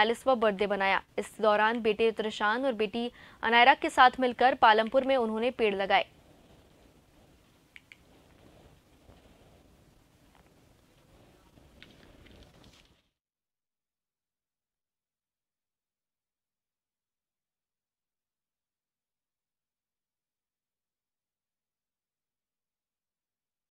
छियालीसवा birthday बनाया इस दौरान बेटे त्रिशान और बेटी अनायरा के साथ मिलकर पालमपुर में उन्होंने पेड़ लगाए